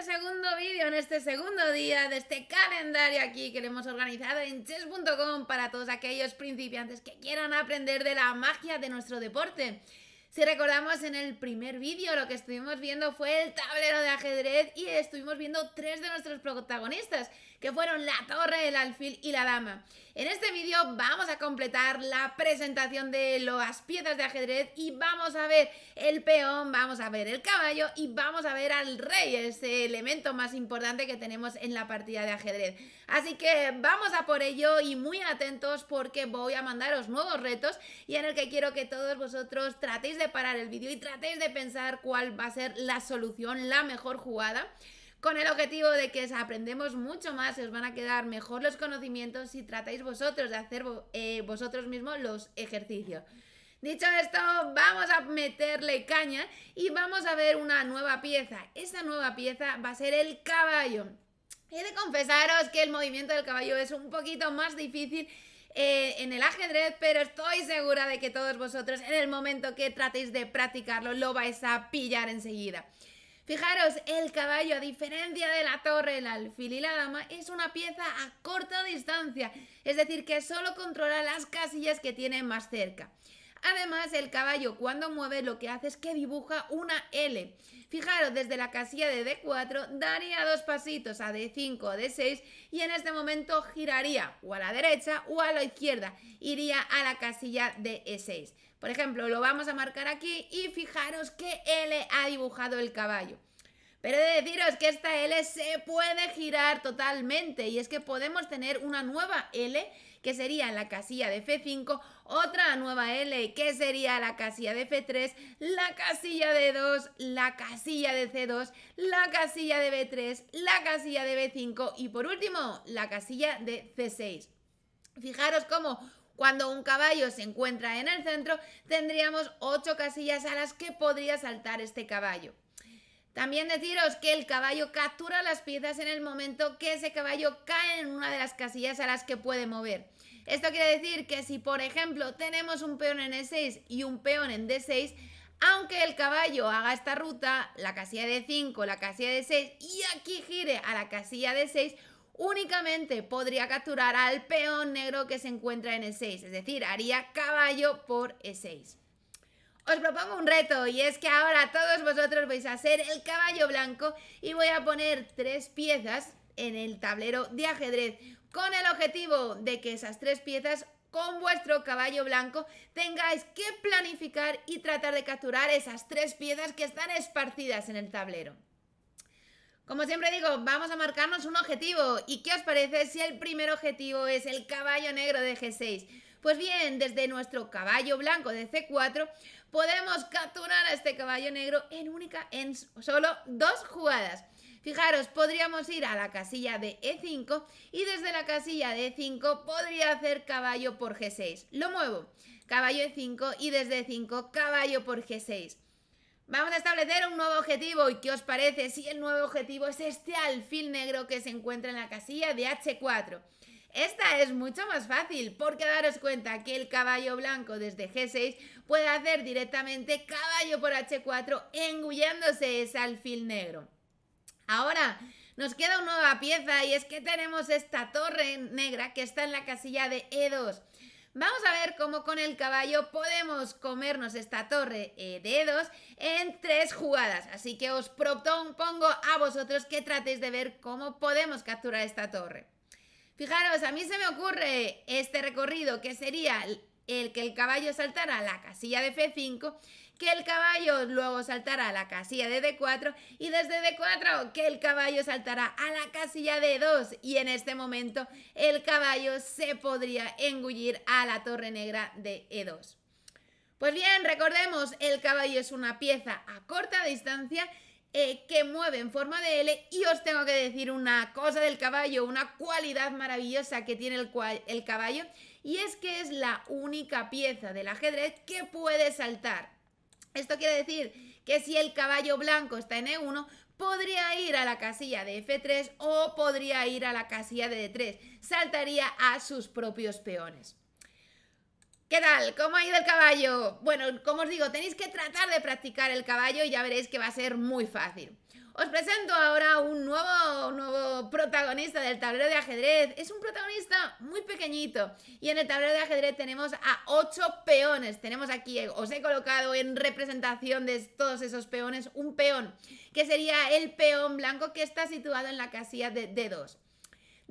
Este segundo vídeo, en este segundo día de este calendario aquí que le hemos organizado en chess.com para todos aquellos principiantes que quieran aprender de la magia de nuestro deporte. Si recordamos en el primer vídeo lo que estuvimos viendo fue el tablero de ajedrez y estuvimos viendo tres de nuestros protagonistas, que fueron la torre, el alfil y la dama. En este vídeo vamos a completar la presentación de las piezas de ajedrez y vamos a ver el peón, vamos a ver el caballo y vamos a ver al rey, ese elemento más importante que tenemos en la partida de ajedrez. Así que vamos a por ello y muy atentos porque voy a mandaros nuevos retos y en el que quiero que todos vosotros tratéis de parar el vídeo y tratéis de pensar cuál va a ser la solución, la mejor jugada con el objetivo de que aprendemos mucho más, se os van a quedar mejor los conocimientos si tratáis vosotros de hacer eh, vosotros mismos los ejercicios. Dicho esto, vamos a meterle caña y vamos a ver una nueva pieza. Esta nueva pieza va a ser el caballo. He de confesaros que el movimiento del caballo es un poquito más difícil eh, en el ajedrez, pero estoy segura de que todos vosotros en el momento que tratéis de practicarlo lo vais a pillar enseguida. Fijaros, el caballo, a diferencia de la torre, el alfil y la dama, es una pieza a corta distancia, es decir, que solo controla las casillas que tiene más cerca. Además, el caballo cuando mueve lo que hace es que dibuja una L. Fijaros, desde la casilla de D4 daría dos pasitos a D5 o D6 y en este momento giraría o a la derecha o a la izquierda, iría a la casilla de E6. Por ejemplo, lo vamos a marcar aquí y fijaros que L ha dibujado el caballo. Pero he de deciros que esta L se puede girar totalmente y es que podemos tener una nueva L que sería la casilla de F5, otra nueva L que sería la casilla de F3, la casilla de 2, la casilla de C2, la casilla de B3, la casilla de B5 y por último la casilla de C6. Fijaros cómo cuando un caballo se encuentra en el centro tendríamos 8 casillas a las que podría saltar este caballo. También deciros que el caballo captura las piezas en el momento que ese caballo cae en una de las casillas a las que puede mover. Esto quiere decir que si por ejemplo tenemos un peón en E6 y un peón en D6, aunque el caballo haga esta ruta, la casilla de 5, la casilla de 6 y aquí gire a la casilla de 6, únicamente podría capturar al peón negro que se encuentra en E6, es decir, haría caballo por E6. Os propongo un reto y es que ahora todos vosotros vais a ser el caballo blanco y voy a poner tres piezas en el tablero de ajedrez con el objetivo de que esas tres piezas con vuestro caballo blanco tengáis que planificar y tratar de capturar esas tres piezas que están esparcidas en el tablero. Como siempre digo, vamos a marcarnos un objetivo. ¿Y qué os parece si el primer objetivo es el caballo negro de G6? Pues bien, desde nuestro caballo blanco de C4 podemos capturar a este caballo negro en única en solo dos jugadas. Fijaros, podríamos ir a la casilla de E5 y desde la casilla de E5 podría hacer caballo por G6. Lo muevo, caballo E5 y desde E5 caballo por G6. Vamos a establecer un nuevo objetivo y ¿qué os parece si el nuevo objetivo es este alfil negro que se encuentra en la casilla de H4? Esta es mucho más fácil porque daros cuenta que el caballo blanco desde G6 puede hacer directamente caballo por H4 engullándose ese alfil negro. Ahora, nos queda una nueva pieza y es que tenemos esta torre negra que está en la casilla de E2. Vamos a ver cómo con el caballo podemos comernos esta torre eh, de E2 en tres jugadas. Así que os propongo a vosotros que tratéis de ver cómo podemos capturar esta torre. Fijaros, a mí se me ocurre este recorrido que sería el que el caballo saltara a la casilla de F5, que el caballo luego saltara a la casilla de D4 y desde D4 que el caballo saltara a la casilla de e 2 y en este momento el caballo se podría engullir a la torre negra de E2. Pues bien, recordemos, el caballo es una pieza a corta distancia eh, que mueve en forma de L y os tengo que decir una cosa del caballo, una cualidad maravillosa que tiene el, el caballo y es que es la única pieza del ajedrez que puede saltar. Esto quiere decir que si el caballo blanco está en E1, podría ir a la casilla de F3 o podría ir a la casilla de D3. Saltaría a sus propios peones. ¿Qué tal? ¿Cómo ha ido el caballo? Bueno, como os digo, tenéis que tratar de practicar el caballo y ya veréis que va a ser muy fácil. Os presento ahora un nuevo, nuevo protagonista del tablero de ajedrez. Es un protagonista muy pequeñito y en el tablero de ajedrez tenemos a 8 peones. Tenemos aquí, os he colocado en representación de todos esos peones, un peón, que sería el peón blanco que está situado en la casilla de d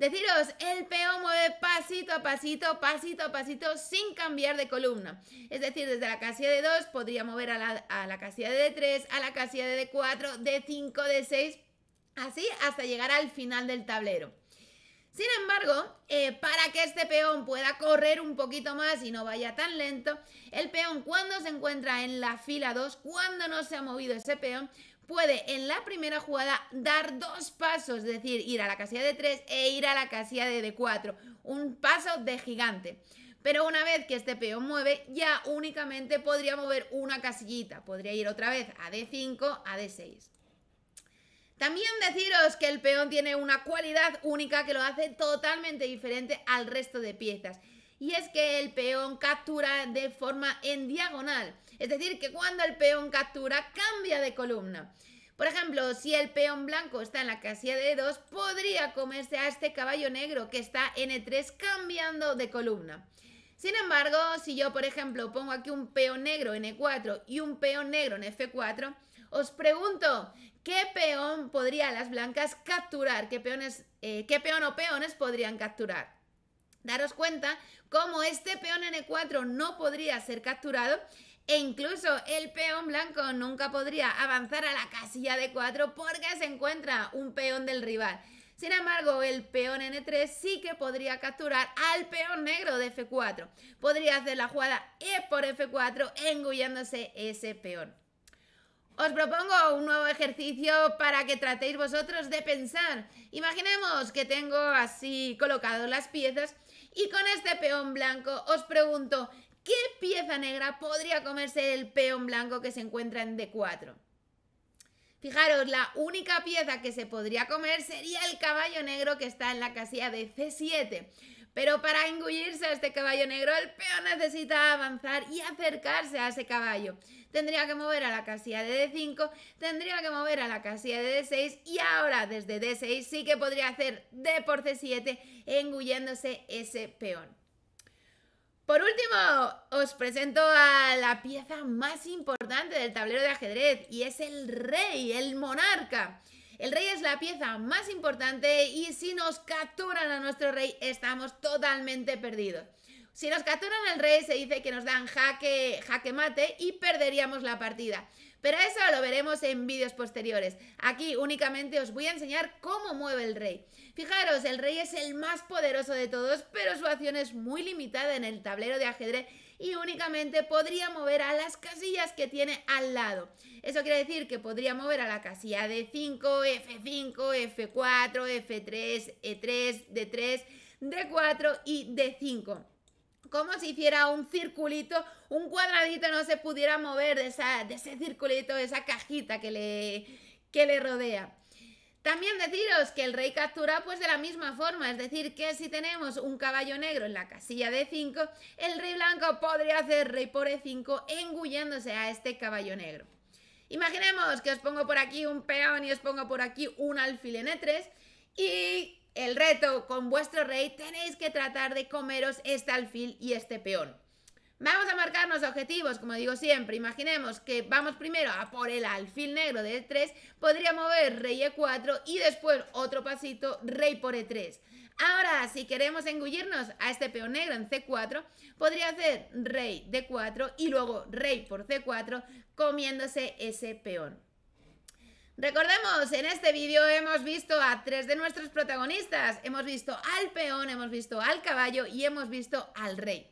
Deciros, el peón mueve pasito a pasito, pasito a pasito, sin cambiar de columna. Es decir, desde la casilla de 2 podría mover a la, casilla de 3, a la casilla de 4, de 5, de 6, así hasta llegar al final del tablero. Sin embargo, eh, para que este peón pueda correr un poquito más y no vaya tan lento, el peón cuando se encuentra en la fila 2, cuando no se ha movido ese peón, puede en la primera jugada dar dos pasos, es decir, ir a la casilla de 3 e ir a la casilla de, 4, un paso de gigante. Pero una vez que este peón mueve, ya únicamente podría mover una casillita, podría ir otra vez a D5, a D6. También deciros que el peón tiene una cualidad única que lo hace totalmente diferente al resto de piezas y es que el peón captura de forma en diagonal, es decir, que cuando el peón captura cambia de columna. Por ejemplo, si el peón blanco está en la casilla de 2 podría comerse a este caballo negro que está en E3 cambiando de columna. Sin embargo, si yo, por ejemplo, pongo aquí un peón negro en E4 y un peón negro en F4, os pregunto, ¿qué peón podría las blancas capturar? ¿Qué, peones, eh, ¿qué peón o peones podrían capturar? Daros cuenta cómo este peón N4 no podría ser capturado e incluso el peón blanco nunca podría avanzar a la casilla de 4 porque se encuentra un peón del rival. Sin embargo, el peón N3 sí que podría capturar al peón negro de F4. Podría hacer la jugada E por F4 engullándose ese peón. Os propongo un nuevo ejercicio para que tratéis vosotros de pensar. Imaginemos que tengo así colocado las piezas y con este peón blanco os pregunto, ¿qué pieza negra podría comerse el peón blanco que se encuentra en D4? Fijaros, la única pieza que se podría comer sería el caballo negro que está en la casilla de C7. Pero para engullirse a este caballo negro, el peón necesita avanzar y acercarse a ese caballo. Tendría que mover a la casilla de D5, tendría que mover a la casilla de D6 y ahora desde D6 sí que podría hacer D por C7 engulléndose ese peón. Por último, os presento a la pieza más importante del tablero de ajedrez y es el rey, el monarca. El rey es la pieza más importante y si nos capturan a nuestro rey estamos totalmente perdidos. Si nos capturan al rey se dice que nos dan jaque, jaque mate y perderíamos la partida. Pero eso lo veremos en vídeos posteriores. Aquí únicamente os voy a enseñar cómo mueve el rey. Fijaros, el rey es el más poderoso de todos, pero su acción es muy limitada en el tablero de ajedrez y únicamente podría mover a las casillas que tiene al lado. Eso quiere decir que podría mover a la casilla D5, F5, F4, F3, E3, D3, D4 y D5 como si hiciera un circulito, un cuadradito, no se pudiera mover de, esa, ese circulito, de esa cajita que le rodea. También deciros que el rey captura pues de la misma forma, es decir, que si tenemos un caballo negro en la casilla de 5, el rey blanco podría hacer rey por e5 engulléndose a este caballo negro. Imaginemos que os pongo por aquí un peón y os pongo por aquí un alfil en e3 y el reto con vuestro rey tenéis que tratar de comeros este alfil y este peón. Vamos a marcarnos objetivos, como digo siempre. Imaginemos que vamos primero a por el alfil negro de E3, podría mover rey E4 y después otro pasito, rey por E3. Ahora, si queremos engullirnos a este peón negro en C4, podría hacer rey D4 y luego rey por C4 comiéndose ese peón. Recordemos, en este vídeo hemos visto a tres de nuestros protagonistas. Hemos visto al peón, hemos visto al caballo y hemos visto al rey.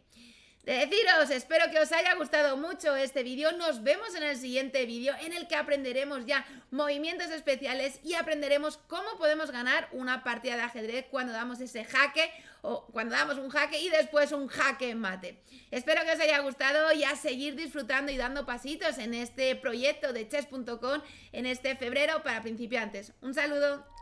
Deciros, espero que os haya gustado mucho este vídeo. Nos vemos en el siguiente vídeo en el que aprenderemos ya movimientos especiales y aprenderemos cómo podemos ganar una partida de ajedrez cuando damos ese jaque o cuando damos un jaque y después un jaque mate. Espero que os haya gustado y a seguir disfrutando y dando pasitos en este proyecto de chess.com en este febrero para principiantes. Un saludo.